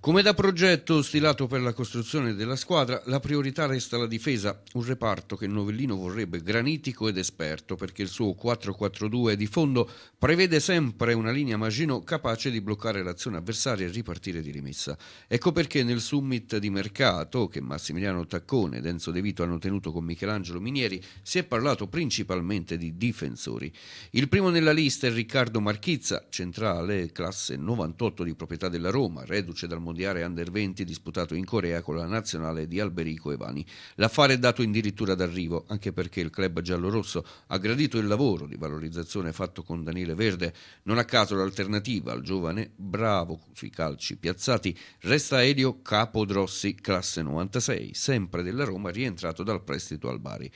Come da progetto stilato per la costruzione della squadra, la priorità resta la difesa, un reparto che Novellino vorrebbe granitico ed esperto, perché il suo 4-4-2 di fondo prevede sempre una linea Maginot capace di bloccare l'azione avversaria e ripartire di rimessa. Ecco perché nel summit di mercato, che Massimiliano Taccone ed Enzo De Vito hanno tenuto con Michelangelo Minieri, si è parlato principalmente di difensori. Il primo nella lista è Riccardo Marchizza, centrale classe 98 di proprietà della Roma, reduce dal mondiale under 20 disputato in Corea con la nazionale di Alberico Evani. L'affare è dato addirittura d'arrivo, anche perché il club giallorosso ha gradito il lavoro di valorizzazione fatto con Daniele Verde. Non a caso l'alternativa al giovane bravo sui calci piazzati resta Elio Capodrossi, classe 96, sempre della Roma, rientrato dal prestito al Bari.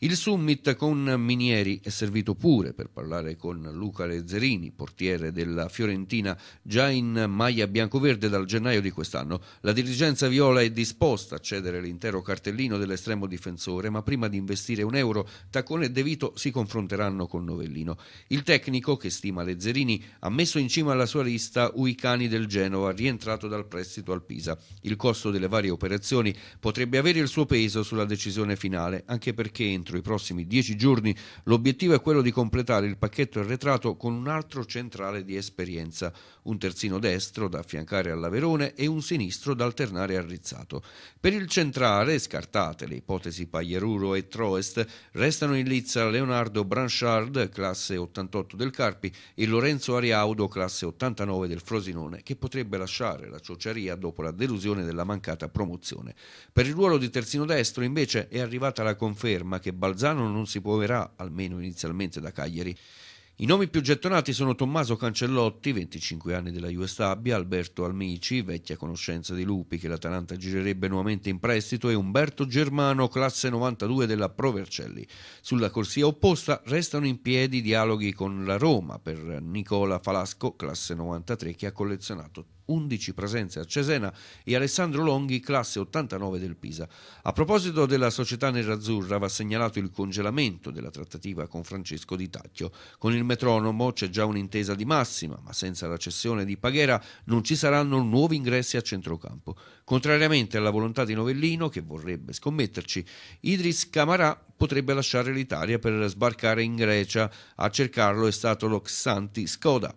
Il summit con Minieri è servito pure per parlare con Luca Lezzerini, portiere della Fiorentina, già in maglia biancoverde dal gennaio di quest'anno. La dirigenza viola è disposta a cedere l'intero cartellino dell'estremo difensore, ma prima di investire un euro, Taccone e De Vito si confronteranno con Novellino. Il tecnico, che stima Lezzerini, ha messo in cima alla sua lista Uicani del Genova, rientrato dal prestito al Pisa. Il costo delle varie operazioni potrebbe avere il suo peso sulla decisione finale, anche perché entro entro i prossimi dieci giorni, l'obiettivo è quello di completare il pacchetto arretrato con un altro centrale di esperienza, un terzino destro da affiancare alla all'Averone e un sinistro da alternare a Rizzato. Per il centrale, scartate le ipotesi Pagliaruro e Troest, restano in lizza Leonardo Branchard, classe 88 del Carpi, e Lorenzo Ariaudo, classe 89 del Frosinone, che potrebbe lasciare la ciociaria dopo la delusione della mancata promozione. Per il ruolo di terzino destro, invece, è arrivata la conferma che Balzano non si muoverà, almeno inizialmente, da Cagliari. I nomi più gettonati sono Tommaso Cancellotti, 25 anni della US Stabia, Alberto Almici, vecchia conoscenza di Lupi che l'Atalanta girerebbe nuovamente in prestito e Umberto Germano, classe 92 della Pro Vercelli. Sulla corsia opposta restano in piedi dialoghi con la Roma per Nicola Falasco, classe 93, che ha collezionato 11 presenze a Cesena e Alessandro Longhi, classe 89 del Pisa. A proposito della società nerazzurra va segnalato il congelamento della trattativa con Francesco Di Tacchio. Con il metronomo c'è già un'intesa di massima, ma senza la cessione di Paghera non ci saranno nuovi ingressi a centrocampo. Contrariamente alla volontà di Novellino, che vorrebbe scommetterci, Idris Camarà potrebbe lasciare l'Italia per sbarcare in Grecia. A cercarlo è stato lo Xanti Skoda.